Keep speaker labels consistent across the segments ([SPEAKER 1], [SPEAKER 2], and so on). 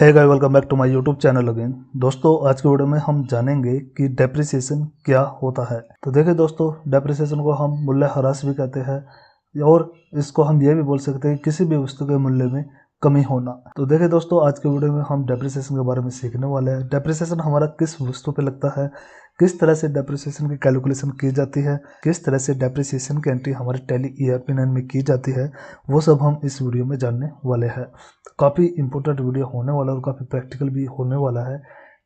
[SPEAKER 1] है guy welcome back to my YouTube channel again दोस्तों आज के वीडियो में हम जानेंगे कि डेप्रिसिएशन क्या होता है तो देखिए दोस्तों डेप्रिसिएशन को हम मूल्य ह्रास भी कहते हैं और इसको हम ये भी बोल सकते हैं किसी भी वस्तु के मूल्य में कमी होना तो देखिए दोस्तों आज के वीडियो में हम डेप्रिसिएशन के बारे में सीखने वाले हैं डेप्रिसिएशन हमारा किस वस्तु पर लगता है किस तरह से डेप्रिसिएशन की कैलकुलेशन की जाती है किस तरह से डेप्रिसिएशन की एंट्री हमारे टैली ईयर में की जाती है वो सब हम इस वीडियो में जानने वाले हैं तो काफ़ी इंपॉर्टेंट वीडियो होने वाला और काफ़ी प्रैक्टिकल भी होने वाला है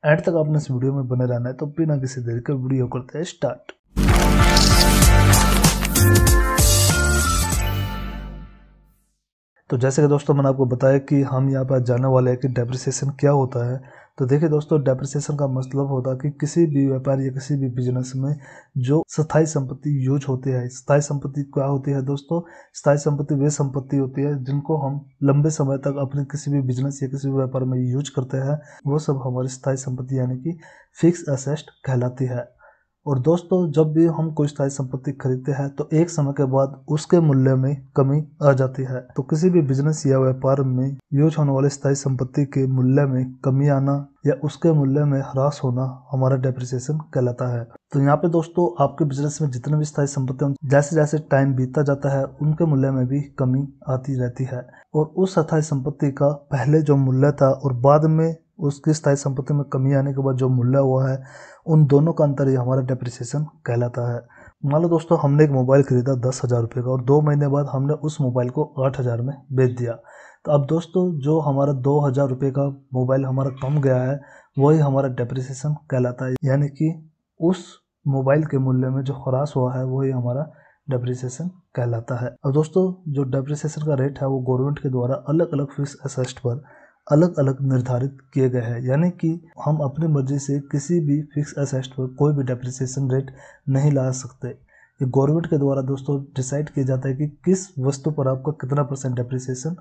[SPEAKER 1] एंड तक आपने इस वीडियो में बने रहना है तो बिना किसी देर के वीडियो करते हैं स्टार्ट तो जैसे कि दोस्तों मैंने आपको बताया कि हम यहाँ पर जाने वाले हैं कि डेप्रिसिएशन क्या होता है तो देखिए दोस्तों डेप्रिसिएशन का मतलब होता है कि किसी भी व्यापार या किसी भी बिजनेस में जो स्थायी संपत्ति यूज होती है स्थायी संपत्ति क्या होती है दोस्तों स्थायी संपत्ति वे संपत्ति होती है जिनको हम लंबे समय तक अपने किसी भी बिजनेस या किसी भी व्यापार में यूज करते हैं वो सब हमारी स्थायी संपत्ति यानी कि फिक्स असेस्ट कहलाती है और दोस्तों जब भी हम कोई स्थायी संपत्ति खरीदते हैं तो एक समय के बाद उसके मूल्य में कमी आ जाती है तो किसी भी बिजनेस या व्यापार में यूज होने वाले स्थायी संपत्ति के मूल्य में कमी आना या उसके मूल्य में ह्रास होना हमारा डेप्रिसिएशन कहलाता है तो यहाँ पे दोस्तों आपके बिजनेस में जितने भी स्थायी संपत्ति जैसे जैसे टाइम बीतता जाता है उनके मूल्य में भी कमी आती रहती है और उस स्थायी संपत्ति का पहले जो मूल्य था और बाद में उसकी स्थायी संपत्ति में कमी आने के बाद जो मूल्य हुआ है उन दोनों का अंतर ही हमारा डेप्रिसिएशन कहलाता है मान लो दोस्तों हमने एक मोबाइल खरीदा दस हज़ार रुपये का और दो महीने बाद हमने उस मोबाइल को आठ हज़ार में बेच दिया तो अब दोस्तों जो हमारा दो हज़ार रुपये का मोबाइल हमारा कम गया है वही हमारा डेप्रिसिएशन कहलाता है यानी कि उस मोबाइल के मूल्य में जो ह्रास हुआ है वही हमारा डेप्रिसिएशन कहलाता है और दोस्तों जो डेप्रिसिएशन का रेट है वो गवर्नमेंट के द्वारा अलग अलग फीस असेस्ट पर अलग अलग निर्धारित किए गए हैं यानी कि हम अपनी मर्जी से किसी भी फिक्स असेस्ट पर कोई भी डेप्रिसिएशन रेट नहीं ला सकते ये गवर्नमेंट के द्वारा दोस्तों डिसाइड किया जाता है कि किस वस्तु पर आपका कितना परसेंट डेप्रिसिएशन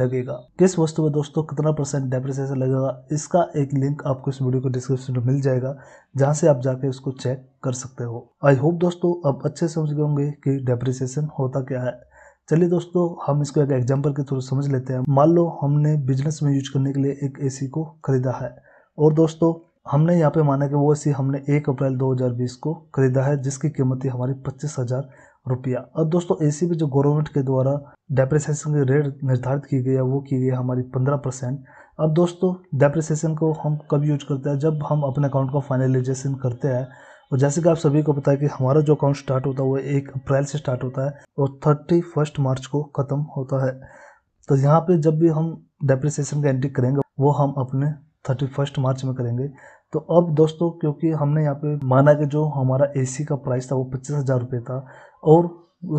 [SPEAKER 1] लगेगा किस वस्तु में दोस्तों कितना परसेंट डेप्रिसिएशन लगेगा इसका एक लिंक आपको इस वीडियो को डिस्क्रिप्शन में मिल जाएगा जहां से आप जाके उसको चेक कर सकते हो आई होप दोस्तों आप अच्छे समझ गए होंगे कि डेप्रिसिएशन होता क्या है चलिए दोस्तों हम इसको एक एग्जाम्पल के थ्रू समझ लेते हैं मान लो हमने बिजनेस में यूज करने के लिए एक एसी को खरीदा है और दोस्तों हमने यहाँ पे माना कि वो एसी हमने एक अप्रैल 2020 को खरीदा है जिसकी कीमत थी हमारी पच्चीस हज़ार रुपया अब दोस्तों एसी पे जो गवर्नमेंट के द्वारा डेप्रिसिएशन की रेट निर्धारित की गई है वो की गई है हमारी पंद्रह परसेंट अब दोस्तों डेप्रिसिएशन को हम कब यूज करते हैं जब हम अपने अकाउंट को फाइनलाइजेशन करते हैं और जैसे कि आप सभी को पता है कि हमारा जो अकाउंट स्टार्ट होता है वो एक अप्रैल से स्टार्ट होता है और थर्टी फर्स्ट मार्च को ख़त्म होता है तो यहाँ पे जब भी हम डेप्रिसिएशन का एंट्री करेंगे वो हम अपने थर्टी फर्स्ट मार्च में करेंगे तो अब दोस्तों क्योंकि हमने यहाँ पे माना कि जो हमारा सी का प्राइस था वो पच्चीस हज़ार रुपये था और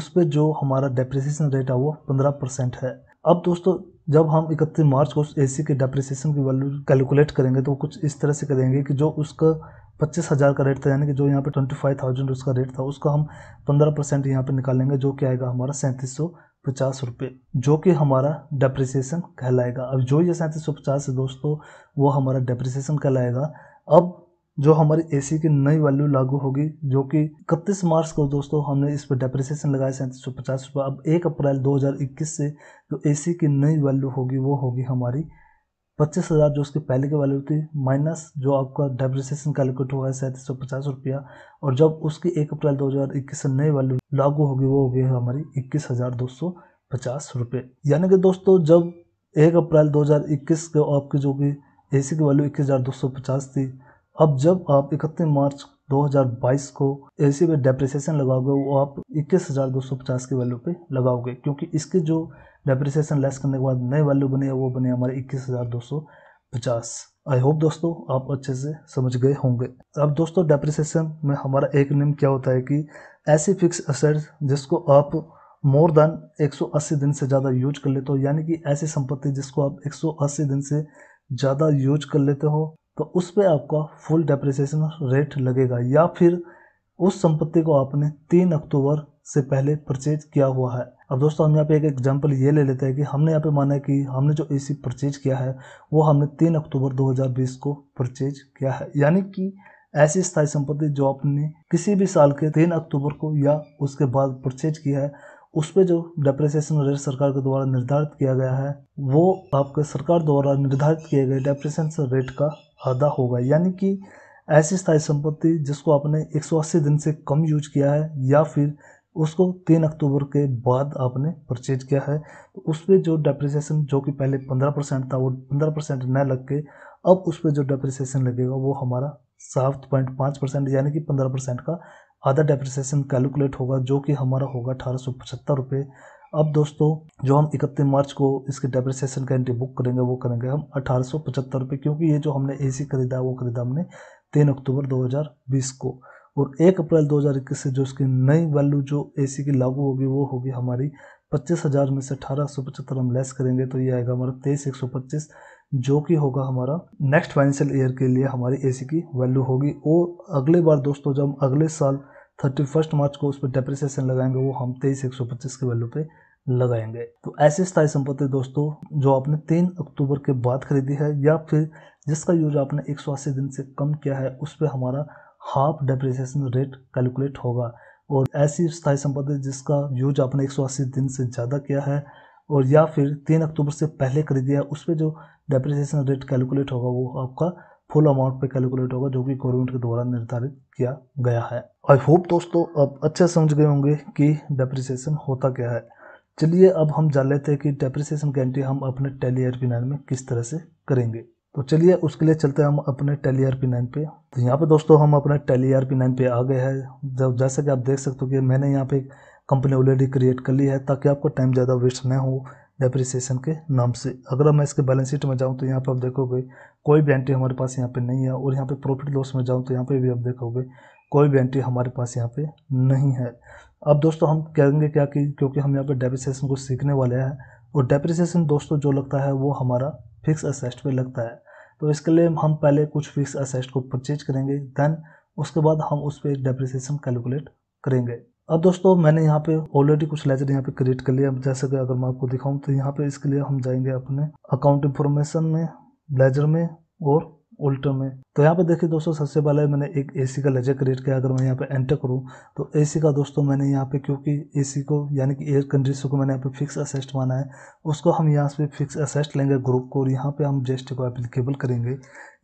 [SPEAKER 1] उस पर जो हमारा डेप्रिसिएशन रेट है वो पंद्रह परसेंट है अब दोस्तों जब हम इकतीस मार्च को सी के डेप्रिसिएशन की वैल्यू कैलकुलेट करेंगे तो कुछ इस तरह से करेंगे कि जो उसका पच्चीस हज़ार का रेट था यानी कि जो यहाँ पे ट्वेंटी फाइव थाउजेंड उसका रेट था उसका हम पंद्रह परसेंट यहाँ पर निकालेंगे जो कि आएगा हमारा सैंतीस सौ पचास रुपये जो कि हमारा डेप्रिसिएशन कहलाएगा अब जो ये सैंतीस सौ पचास है दोस्तों वो हमारा डेप्रिसिएशन कहलाएगा अब जो हमारी एसी की नई वैल्यू लागू होगी जो कि इकतीस मार्च को दोस्तों हमने इस पर डेप्रिसिएशन लगाया सैंतीस सौ पचास रुपये अब एक अप्रैल 2021 से जो एसी की नई वैल्यू होगी वो होगी हमारी पच्चीस हज़ार जो उसकी पहले की वैल्यू थी माइनस जो आपका डेप्रिसिएशन कैलकुलेट हुआ है सैंतीस सौ पचास रुपया और जब उसकी एक अप्रैल इक्कीस से नई वैल्यू लागू होगी वो होगी हमारी इक्कीस हज़ार दो सौ पचास रुपये यानी कि दोस्तों जब एक अप्रैल दो इक्कीस को आपकी जो कि सी की वैल्यू इक्कीस हज़ार दो सौ पचास थी अब जब आप इकतीस मार्च 2022 को एसी पे डेप्रिसिएशन लगाओगे वो आप इक्कीस हज़ार दो सौ पचास की वैल्यू पे लगाओगे क्योंकि इसके जो डेप्रिसिएशन लेस करने के बाद नए वैल्यू बने वो बने हमारे इक्कीस हज़ार दो सौ पचास आई होप दोस्तों आप अच्छे से समझ गए होंगे अब दोस्तों डेप्रिसिएशन में हमारा एक नियम क्या होता है कि ऐसी फिक्स असेट्स जिसको आप मोर देन 180 दिन से ज़्यादा यूज कर लेते हो यानी कि ऐसी संपत्ति जिसको आप 180 दिन से ज़्यादा यूज कर लेते हो तो उस पर आपका फुल डेप्रिसिएशन रेट लगेगा या फिर उस संपत्ति को आपने तीन अक्टूबर से पहले परचेज किया हुआ है अब दोस्तों हम यहाँ पे एक एग्जांपल ये ले लेते हैं कि हमने यहाँ पे माना है कि हमने जो एसी परचेज किया है वो हमने तीन अक्टूबर 2020 को परचेज किया है यानी कि ऐसी स्थायी संपत्ति जो आपने किसी भी साल के तीन अक्टूबर को या उसके बाद परचेज किया है उस पर जो डेप्रिसिएशन रेट सरकार के द्वारा निर्धारित किया गया है वो आपके सरकार द्वारा निर्धारित किए गए डेप्रिसिएशन रेट का आधा होगा यानी कि ऐसी स्थायी संपत्ति जिसको आपने 180 दिन से कम यूज किया है या फिर उसको तीन अक्टूबर के बाद आपने परचेज किया है तो उस पर जो डेप्रिसिएशन जो कि पहले पंद्रह परसेंट था वो पंद्रह परसेंट न लग के अब उस पर जो डेप्रिसिएशन लगेगा वो हमारा सात पॉइंट पाँच परसेंट यानी कि पंद्रह परसेंट का अदर डेप्रिसिएशन कैलकुलेट होगा जो कि हमारा होगा अठारह सौ पचहत्तर रुपये अब दोस्तों जो हम इकतीस मार्च को इसके डेप्रिसिएशन का एंट्री बुक करेंगे वो करेंगे हम अठारह सौ पचहत्तर रुपये क्योंकि ये जो हमने एसी खरीदा वो खरीदा हमने तीन अक्टूबर 2020 को और एक अप्रैल 2021 से जो इसकी नई वैल्यू जो एसी की लागू होगी वो होगी हमारी पच्चीस हज़ार में से अठारह सौ पचहत्तर हम लेस करेंगे तो ये आएगा हमारा तेईस एक सौ पच्चीस जो कि होगा हमारा नेक्स्ट फाइनेंशियल ईयर के लिए हमारी ए की वैल्यू होगी और अगले बार दोस्तों जब अगले साल थर्टी फर्स्ट मार्च को उस पर डेप्रिसिएशन लगाएंगे वो हम तेईस एक सौ पच्चीस की वैल्यू पे लगाएंगे तो ऐसी स्थायी संपत्ति दोस्तों जो आपने तीन अक्टूबर के बाद खरीदी है या फिर जिसका यूज आपने एक सौ अस्सी दिन से कम किया है उस पर हमारा हाफ डेप्रिसिएशन रेट कैलकुलेट होगा और ऐसी स्थायी संपत्ति जिसका यूज आपने एक सौ अस्सी दिन से ज़्यादा किया है और या फिर तीन अक्टूबर से पहले खरीदिया उस पर जो डेप्रिसिएशन रेट कैलकुलेट होगा वो आपका फुल अमाउंट पे कैलकुलेट होगा जो कि गवर्नमेंट के द्वारा निर्धारित किया गया है आई होप दोस्तों आप अच्छा समझ गए होंगे कि डेप्रिसिएशन होता क्या है चलिए अब हम जान लेते हैं कि डेप्रिसिएशन की एंट्री हम अपने टेली आर पी नाइन में किस तरह से करेंगे तो चलिए उसके लिए चलते हैं हम अपने टेली आर पी नाइन पे तो यहाँ पे दोस्तों हम अपने टेली आर पी नाइन पे आ गए हैं जब जैसा कि आप देख सकते हो कि मैंने यहाँ पे कंपनी ऑलरेडी क्रिएट कर ली है ताकि आपको टाइम ज़्यादा वेस्ट ना हो डेप्रिसिएशन के नाम से अगर मैं इसके बैलेंस शीट में जाऊँ तो यहाँ पर आप देखोगे कोई भी एंट्री हमारे पास यहाँ पर नहीं है और यहाँ पर प्रॉफिट लॉस में जाऊँ तो यहाँ पर भी आप देखोगे कोई भी एंट्री हमारे पास यहाँ पर नहीं है अब दोस्तों हम कहेंगे क्या कि क्योंकि हम यहाँ पर डेप्रिसिएशन को सीखने वाले हैं और डेप्रिसिएशन दोस्तों जो लगता है वो हमारा फिक्स असेस्ट पे लगता है तो इसके लिए हम पहले कुछ फिक्स असेस्ट को परचेज करेंगे देन उसके बाद हम उस पर एक डेप्रिसिएशन कैलकुलेट करेंगे अब दोस्तों मैंने यहाँ पे ऑलरेडी कुछ लेजर यहाँ पे क्रिएट कर लिया जैसे कि अगर मैं आपको दिखाऊं तो यहाँ पे इसके लिए हम जाएंगे अपने अकाउंट इन्फॉर्मेशन में लेजर में और उल्टर में तो यहाँ पे देखिए दोस्तों सबसे पहले मैंने एक एसी का लेजर क्रिएट किया अगर मैं यहाँ पे एंटर करूँ तो एसी का दोस्तों मैंने यहाँ पे क्योंकि ए को यानी कि एयर कंडीशन को मैंने यहाँ पे फिक्स असेस्ट माना है उसको हम यहाँ से फिक्स असेस्ट लेंगे ग्रुप को और यहाँ पे हम जेस्ट को अपलिकेबल करेंगे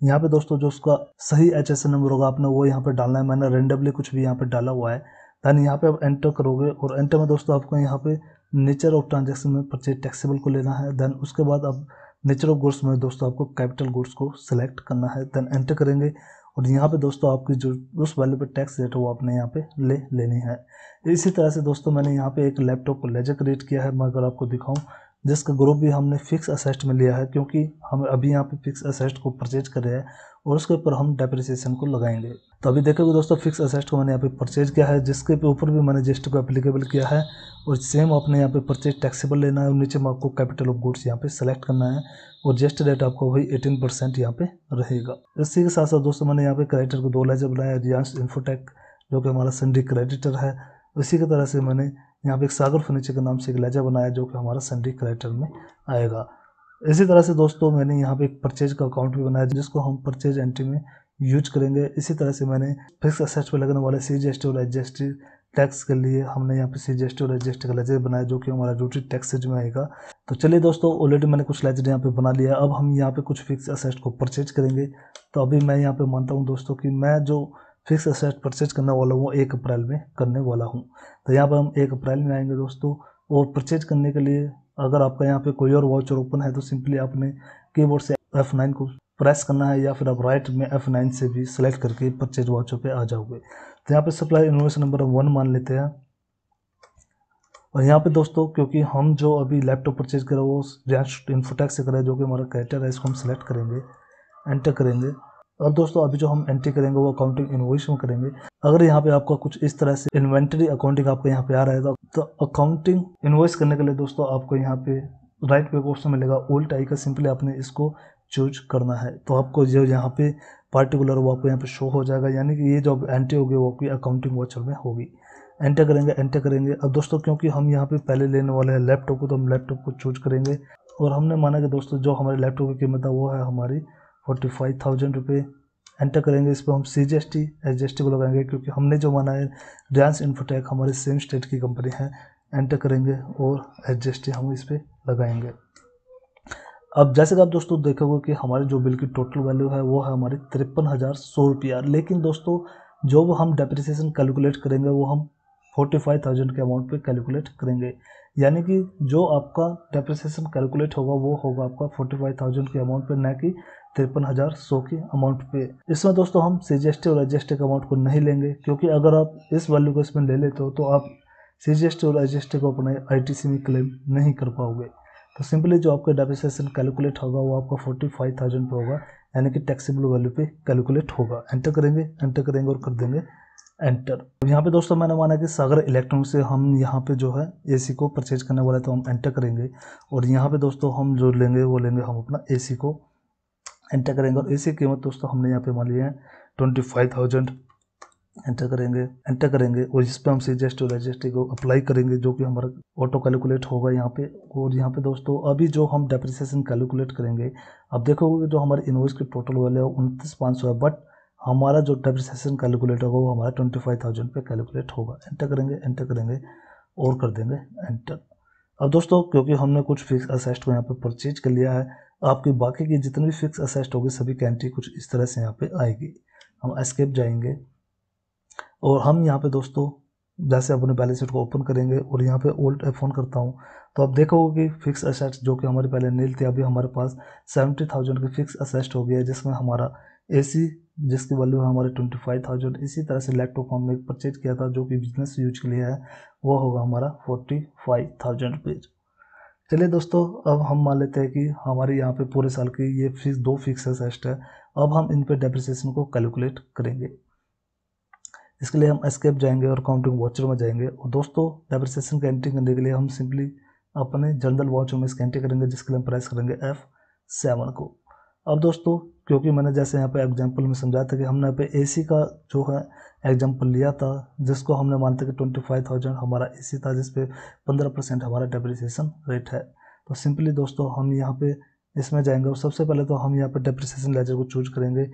[SPEAKER 1] यहाँ पे दोस्तों जो उसका सही एच नंबर होगा आपने वो यहाँ पे डालना है मैंने रेंडमली कुछ भी यहाँ पे डाला हुआ है दैन यहाँ पे आप एंटर करोगे और एंटर में दोस्तों आपको यहाँ पे नेचर ऑफ ट्रांजेक्शन में परचेज टैक्सेबल को लेना है देन उसके बाद आप नेचर ऑफ गुड्स में दोस्तों आपको कैपिटल गुड्स को सिलेक्ट करना है देन एंटर करेंगे और यहाँ पे दोस्तों आपकी जो उस वैल्यू पे टैक्स रेट है वो आपने यहाँ पे ले लेनी है इसी तरह से दोस्तों मैंने यहाँ पे एक लैपटॉप को लेजर क्रिएट किया है मैं अगर आपको दिखाऊँ जिसका ग्रुप भी हमने फिक्स असेस्ट में लिया है क्योंकि हम अभी यहाँ पे फिक्स असेस्ट को परचेज कर रहे हैं और उसके ऊपर हम डेप्रिसिएशन को लगाएंगे तो अभी देखोगे दोस्तों फिक्स असेस्ट को मैंने यहाँ पे परचेज किया है जिसके ऊपर भी मैंने जेस्ट को अप्लीकेबल किया है और सेम आपने यहाँ पे परचेज टैक्सेबल लेना है और नीचे में आपको कैपिटल ऑफ गुड्स यहाँ पे सेलेक्ट करना है और जेस्ट रेट आपको वही एटीन परसेंट यहाँ पे रहेगा इसी के साथ साथ दोस्तों मैंने यहाँ पे क्रेडिटर को दो लेजर बनाया रियांश इन्फोटेक जो कि हमारा संडी क्रेडिटर है इसी की तरह से मैंने यहाँ पे एक सागर फर्नीचर के नाम से एक लहजा बनाया जो कि हमारा संडी कलेक्टर में आएगा इसी तरह से दोस्तों मैंने यहाँ पे एक परचेज का अकाउंट भी बनाया जिसको हम परचेज एंट्री में यूज करेंगे इसी तरह से मैंने फिक्स असेट्स पर लगने वाले सी जी और एच टैक्स के लिए हमने यहाँ पे सी जी और एच का लेजर बनाया जो कि हमारा ड्यूटी टैक्स में आएगा तो चलिए दोस्तों ऑलरेडी मैंने कुछ लेजर यहाँ पे बना लिया अब हम यहाँ पे कुछ फिक्स असेट को परचेज करेंगे तो अभी मैं यहाँ पे मानता हूँ दोस्तों कि मैं जो फिक्स असेट परचेज करने वाला हूँ एक अप्रैल में करने वाला हूँ तो यहाँ पर हम एक अप्रैल में आएंगे दोस्तों और परचेज करने के लिए अगर आपका यहाँ पे कोई और वाउचर ओपन है तो सिंपली आपने कीबोर्ड से एफ नाइन को प्रेस करना है या फिर आप राइट में एफ नाइन से भी सिलेक्ट करके परचेज वाउचर पे आ जाओगे तो यहाँ पे सप्लाई इनोवेशन नंबर वन मान लेते हैं और यहाँ पे दोस्तों क्योंकि हम जो अभी लैपटॉप परचेज करें वो रियास्ट इन्फोटेक से करें जो कि हमारा कैरेक्टर है इसको हम सेलेक्ट करेंगे एंटर करेंगे अब दोस्तों अभी जो हम एंट्री करेंगे वो अकाउंटिंग इन्वॉइस में करेंगे अगर यहाँ पे आपका कुछ इस तरह से इन्वेंटरी अकाउंटिंग आपको यहाँ पे आ रहा है तो अकाउंटिंग तो इन्वॉइस करने के लिए दोस्तों आपको यहाँ पे राइट पे ऑप्शन मिलेगा ओल्ड आई का सिंपली आपने इसको चूज करना है तो आपको जो यहाँ पे पार्टिकुलर वो आपको यहाँ पे शो हो जाएगा यानी कि ये जो एंट्री होगी वो आपकी अकाउंटिंग वॉचर में होगी एंटर करेंगे एंटर करेंगे अब दोस्तों क्योंकि हम यहाँ पे पहले लेने वाले हैं लैपटॉप को तो हम लैपटॉप को चूज करेंगे और हमने माना कि दोस्तों जो हमारे लैपटॉप की कीमत है वो है हमारी फोर्टी फाइव थाउजेंड रुपये एंटर करेंगे इस पर हम C G S T S G S T को लगाएंगे क्योंकि हमने जो माना है रिलायंस इन्फोटेक हमारे सेम स्टेट की कंपनी है एंटर करेंगे और एस जी एस टी हम इस पर लगाएंगे अब जैसे कि आप दोस्तों देखोगे कि हमारे जो बिल की टोटल वैल्यू है वो है हमारी तिरपन हज़ार सौ रुपया लेकिन दोस्तों जो वो हम डेप्रिसिएशन कैलकुलेट करेंगे वो हम फोर्टी फाइव थाउजेंड के अमाउंट पे कैलकुलेट करेंगे यानी कि जो आपका डेप्रिसिएशन कैलकुलेट होगा वो होगा आपका फोर्टी फाइव थाउजेंड के अमाउंट पे ना कि तिरपन हज़ार सौ के अमाउंट पे इसमें दोस्तों हम सी और एडजस्ट के अमाउंट को नहीं लेंगे क्योंकि अगर आप इस वैल्यू को इसमें ले लेते हो तो आप सी और एडजस्ट को अपने आई में क्लेम नहीं कर पाओगे तो सिंपली जो आपका डेपिसन कैलकुलेट होगा वो आपका फोर्टी फाइव थाउजेंड पर होगा यानी कि टैक्सीबल वैल्यू पे कैलकुलेट होगा एंटर करेंगे एंटर करेंगे और कर देंगे एंटर यहाँ पे दोस्तों मैंने माना कि सागर इलेक्ट्रॉनिक से हम यहाँ पे जो है एसी को परचेज करने वाला है तो हम एंटर करेंगे और यहाँ पे दोस्तों हम जो लेंगे वो लेंगे हम अपना एसी को एंटर करेंगे और इसी कीमत दोस्तों हमने यहाँ पे मान लिया है ट्वेंटी फाइव थाउजेंड एंटर करेंगे एंटर करेंगे और जिस पे हम सी जी एस को अप्लाई करेंगे जो कि हमारा ऑटो कैलकुलेट होगा यहाँ पे और यहाँ पे दोस्तों अभी जो हम डेप्रिसिएशन कैलकुलेट करेंगे अब देखोगे जो हमारे इन्वॉइस के टोटल वाले वो उनतीस पाँच सौ है बट हमारा जो डेप्रिसिएशन कैलकुलेट होगा वो हमारा ट्वेंटी फाइव थाउजेंड पर कैलकुलेट होगा एंटर करेंगे एंटर करेंगे और कर देंगे एंटर अब दोस्तों क्योंकि हमने कुछ फिक्स असेस्ट को यहाँ पर परचेज कर लिया है आपके बाकी की जितने भी फिक्स असेस्ट होगी सभी की एंट्री कुछ इस तरह से यहाँ पे आएगी हम एस्केप जाएंगे और हम यहाँ पे दोस्तों जैसे अपने बैलेंस शीट को ओपन करेंगे और यहाँ पे ओल्ड एफ करता हूँ तो आप देखोगे कि फिक्स असेट्स जो कि हमारे पहले नील थे अभी हमारे पास सेवेंटी थाउजेंड की फिक्स असेस्ट हो गया है जिसमें हमारा एसी जिसकी वैल्यू है हमारे ट्वेंटी फाइव थाउजेंड इसी तरह से लैपटॉप हमने परचेज किया था जो कि बिजनेस यूज के लिए है वो होगा हमारा फोर्टी फाइव थाउजेंड रुपीज़ चलिए दोस्तों अब हम मान लेते हैं कि हमारे यहाँ पे पूरे साल की ये फीस दो फिक्स एसेस्ट है अब हम इन पे डेप्रिसिएशन को कैलकुलेट करेंगे इसके लिए हम एस्केप जाएंगे और काउंटिंग वाचर में जाएंगे और दोस्तों डेप्रिसिएशन की एंट्री करने के लिए हम सिंपली अपने जनरल वॉच में इसकी एंट्री करेंगे जिसके लिए हम प्रेस करेंगे एफ सेवन को अब दोस्तों क्योंकि मैंने जैसे यहाँ पे एग्जांपल में समझाया था कि हमने यहाँ पे एसी का जो है एग्जांपल लिया था जिसको हमने मानते कि ट्वेंटी फाइव थाउजेंड हमारा एसी था जिसपे पंद्रह परसेंट हमारा डेप्रिसिएशन रेट है तो सिंपली दोस्तों हम यहाँ पे इसमें जाएंगे और सबसे पहले तो हम यहाँ पे डेप्रिसिएशन लेजर को चूज करेंगे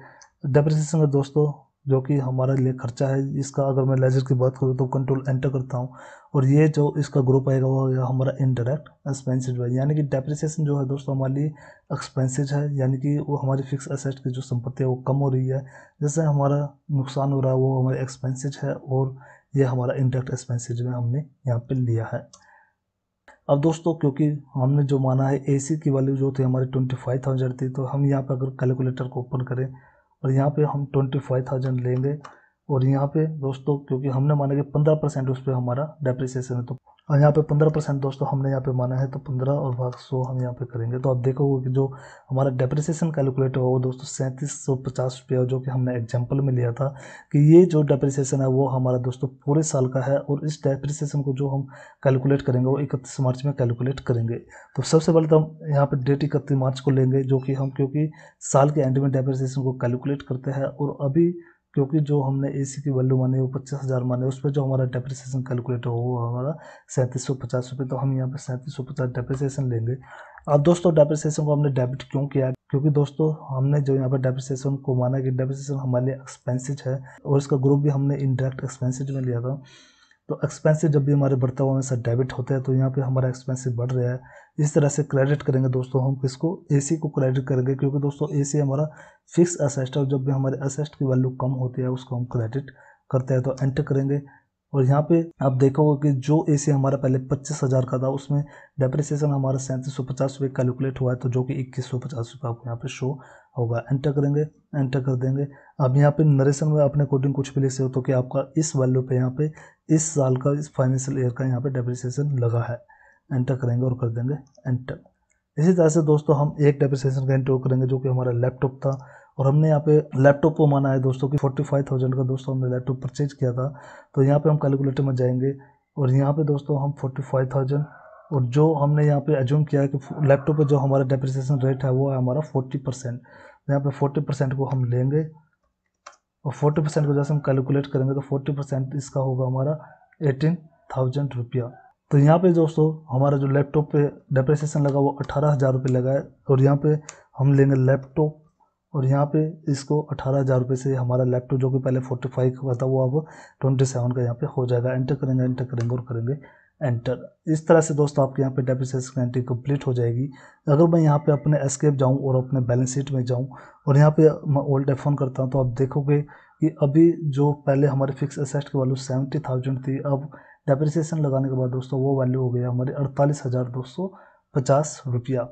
[SPEAKER 1] डेप्रिसिएशन का दोस्तों जो कि हमारे लिए खर्चा है इसका अगर मैं लेजर की बात करूँ तो कंट्रोल एंटर करता हूँ और ये जो इसका ग्रुप आएगा वो आएगा हमारा इनडायरेक्ट एक्सपेंसिज है यानी कि डेप्रिसिएशन जो है दोस्तों हमारे लिए एक्सपेंसिज है यानी कि वो हमारी फिक्स असेट की जो संपत्ति है वो कम हो रही है जैसे हमारा नुकसान हो रहा है वो हमारे एक्सपेंसिज है और ये हमारा इनडायरेक्ट एक्सपेंसिज में हमने यहाँ पर लिया है अब दोस्तों क्योंकि हमने जो माना है सी की वैल्यू जो थी हमारी ट्वेंटी फाइव थाउजेंड थी तो हम यहाँ पर अगर कैलकुलेटर को ओपन करें और यहाँ पे हम ट्वेंटी फाइव थाउजेंड लेंगे और यहाँ पे दोस्तों क्योंकि हमने माना कि पंद्रह परसेंट उस पर हमारा डेप्रिसिएशन है तो और यहाँ पे पंद्रह परसेंट दोस्तों हमने यहाँ पे माना है तो पंद्रह और भाग सौ हम यहाँ पे करेंगे तो आप देखोगे कि जो हमारा डेप्रिसिएशन कैलकुलेट हुआ वो दोस्तों सैंतीस सौ पचास रुपया जो कि हमने एग्जाम्पल में लिया था कि ये जो डेप्रिसिएशन है वो हमारा दोस्तों पूरे साल का है और इस डेप्रिसिएशन को जो हम कैलकुलेट करेंगे वो इकतीस मार्च में कैलकुलेट करेंगे तो सबसे पहले तो हम यहाँ पर डेट इकतीस मार्च को लेंगे जो कि हम क्योंकि साल के एंड में डेप्रिसिएशन को कैलकुलेट करते हैं और अभी क्योंकि जो हमने ए सी की वैल्यू मानी वो पच्चीस हज़ार माने उस पर जो हमारा डेप्रिसिएशन कैलकुलेट हो वो हमारा सैंतीस सौ पचास रुपये तो हम यहाँ पर सैंतीस सौ पचास डेप्रिसिएशन लेंगे अब दोस्तों डेप्रिसिएशन को हमने डेबिट क्यों किया क्योंकि दोस्तों हमने जो यहाँ पर डेप्रिसिएशन को माना कि डेप्रिसिएशन हमारे लिए एक्सपेंसिज है और इसका ग्रुप भी हमने इनडायरेक्ट एक्सपेंसिज में लिया था तो एक्सपेंसिव जब भी हमारे बढ़ता हुआ हमेशा डेबिट होता है तो यहाँ पे हमारा एक्सपेंसिव बढ़ रहा है इस तरह से क्रेडिट करेंगे दोस्तों हम किसको एसी को क्रेडिट करेंगे क्योंकि दोस्तों एसी हमारा फिक्स असेस्ट है और जब भी हमारे असेस्ट की वैल्यू कम होती है उसको हम क्रेडिट करते हैं तो एंटर करेंगे और यहाँ पे आप देखोगे कि जो ए हमारा पहले पच्चीस हज़ार का था उसमें डेप्रिसिएशन हमारा सैंतीस सौ पचास रुपये कैलकुलेट हुआ है तो जो कि इक्कीस सौ पचास रुपये आपको यहाँ पे शो होगा एंटर करेंगे एंटर कर देंगे अब यहाँ पे नरेशन में अपने अकॉर्डिंग कुछ भी ले सकते हो तो कि आपका इस वैल्यू पे यहाँ पे इस साल का इस फाइनेंशियल ईयर का यहाँ पे डेप्रिसिएशन लगा है एंटर करेंगे और कर देंगे एंटर इसी तरह से दोस्तों हम एक डेप्रिसिएशन का एंटर करेंगे जो कि हमारा लैपटॉप था और हमने यहाँ पे लैपटॉप को माना है दोस्तों कि फोर्टी फाइव थाउजेंड का दोस्तों हमने लैपटॉप परचेज किया था तो यहाँ पे हम कैलकुलेटर में जाएंगे और यहाँ पे दोस्तों हम फोर्टी फाइव थाउजेंड और जो हमने यहाँ पे एज्यूम किया है कि लैपटॉप पे जो हमारा डेप्रिसिएशन रेट है वो है हमारा फोर्टी परसेंट यहाँ पे फोर्टी परसेंट को हम लेंगे और फोर्टी परसेंट को जैसे हम कैलकुलेट करेंगे तो फोर्टी परसेंट इसका होगा हमारा एटीन थाउजेंड रुपया तो यहाँ पे दोस्तों हमारा जो लैपटॉप पे डेप्रेसिएशन लगा वो अठारह हज़ार रुपये लगा है और यहाँ पे हम लेंगे लैपटॉप और यहाँ पे इसको अठारह हज़ार रुपये से हमारा लैपटॉप जो कि पहले फोर्टी फाइव का था वो अब ट्वेंटी सेवन का यहाँ पे हो जाएगा एंटर करेंगे एंटर करेंगे और करेंगे एंटर इस तरह से दोस्तों आपके यहाँ पे डेबिट की एंट्री कंप्लीट हो जाएगी अगर मैं यहाँ पे अपने एस्केप जाऊँ और अपने बैलेंस शीट में जाऊँ और यहाँ पे मैं ओल्ड एफ करता हूँ तो आप देखोगे कि अभी जो पहले हमारे फिक्स असेट की वैल्यू सेवेंटी थाउजेंड थी अब डेप्रिसिएशन लगाने के बाद दोस्तों वो वैल्यू हो गया हमारे अड़तालीस हज़ार दो सौ पचास रुपया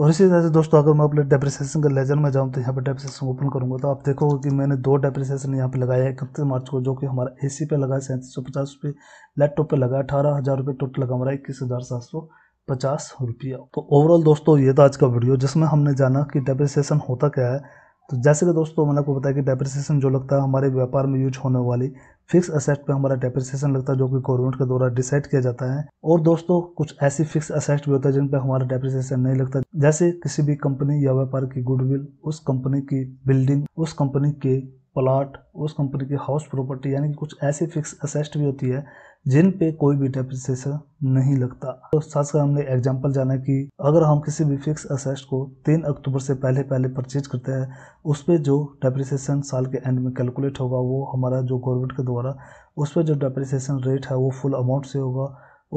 [SPEAKER 1] और इसी तरह से दोस्तों अगर मैं अपने डेप्रिसिएशन का लेजर में जाऊँ तो यहाँ पर डेप्रिसिएशन ओपन करूँगा तो आप देखोगे कि मैंने दो डेप्रिसिएशन यहाँ पे लगाया है इकतीस मार्च को जो कि हमारा ए सी पे लगा सैंतीस सौ पचास रुपये लैपटॉप पर लगा अठारह हज़ार रुपये टोटल लगा हमारा इक्कीस हज़ार सात सौ पचास रुपया तो ओवरऑल दोस्तों ये था आज का वीडियो जिसमें हमने जाना कि डेप्रिसिएशन होता क्या है तो जैसे कि दोस्तों मैंने आपको बताया कि डेप्रिसिएशन जो लगता है हमारे व्यापार में यूज होने वाली फिक्स असेट पे हमारा डेप्रिसिएशन लगता है जो कि गवर्नमेंट के द्वारा डिसाइड किया जाता है और दोस्तों कुछ ऐसी फिक्स असेट भी होता है जिन पे हमारा डेप्रिसिएशन नहीं लगता जैसे किसी भी कंपनी या व्यापार की गुडविल उस कंपनी की बिल्डिंग उस कंपनी के प्लाट उस कंपनी की हाउस प्रॉपर्टी यानी कि कुछ ऐसी फिक्स असेस्ट भी होती है जिन पे कोई भी डेप्रिसिएशन नहीं लगता तो साथ साथ हमने एग्जाम्पल जाना कि अगर हम किसी भी फिक्स असेस्ट को तीन अक्टूबर से पहले पहले परचेज करते हैं उस पर जो डेप्रिसिएशन साल के एंड में कैलकुलेट होगा वो हमारा जो गवर्नमेंट के द्वारा उस पर जो डेप्रिसिएशन रेट है वो फुल अमाउंट से होगा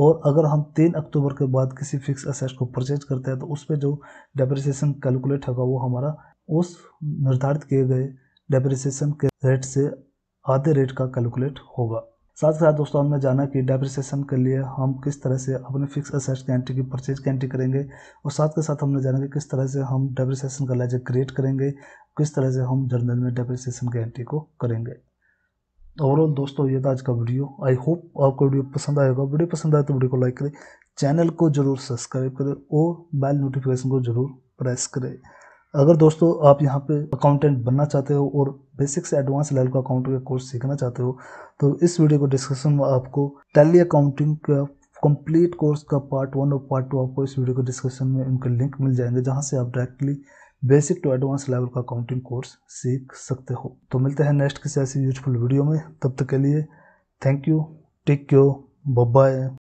[SPEAKER 1] और अगर हम तीन अक्टूबर के बाद किसी फिक्स असेस्ट को परचेज करते हैं तो उस पर जो डेप्रिसिएशन कैलकुलेट होगा वो हमारा उस निर्धारित किए गए डेप्रिसिएशन के रेट से आधे रेट का कैलकुलेट होगा साथ साथ दोस्तों हमने जाना कि डेप्रिसिएशन के लिए हम किस तरह से अपने फिक्स असेट्स की एंट्री की परचेज की एंट्री करेंगे और साथ के साथ हमने जाना कि किस तरह से हम डेप्रिसिएशन का लेजर क्रिएट करेंगे किस तरह से हम जर्नल में डेप्रिसिएशन की एंट्री को करेंगे ओवरऑल तो दोस्तों ये था आज का वीडियो आई होप आपको वीडियो पसंद आएगा वीडियो पसंद आए तो वीडियो को लाइक करें चैनल को जरूर सब्सक्राइब करें और बेल नोटिफिकेशन को जरूर प्रेस करें अगर दोस्तों आप यहाँ पे अकाउंटेंट बनना चाहते हो और बेसिक से एडवांस लेवल का अकाउंटिंग का कोर्स सीखना चाहते हो तो इस वीडियो को डिस्क्रिप्शन में आपको टैली अकाउंटिंग का कंप्लीट कोर्स का पार्ट वन और पार्ट टू आपको इस वीडियो के डिस्क्रिप्शन में उनके लिंक मिल जाएंगे जहाँ से आप directly basic to advance level का अकाउंटिंग कोर्स सीख सकते हो तो मिलते हैं नेक्स्ट किसी ऐसी यूजफुल वीडियो में तब तक के लिए thank you take care bye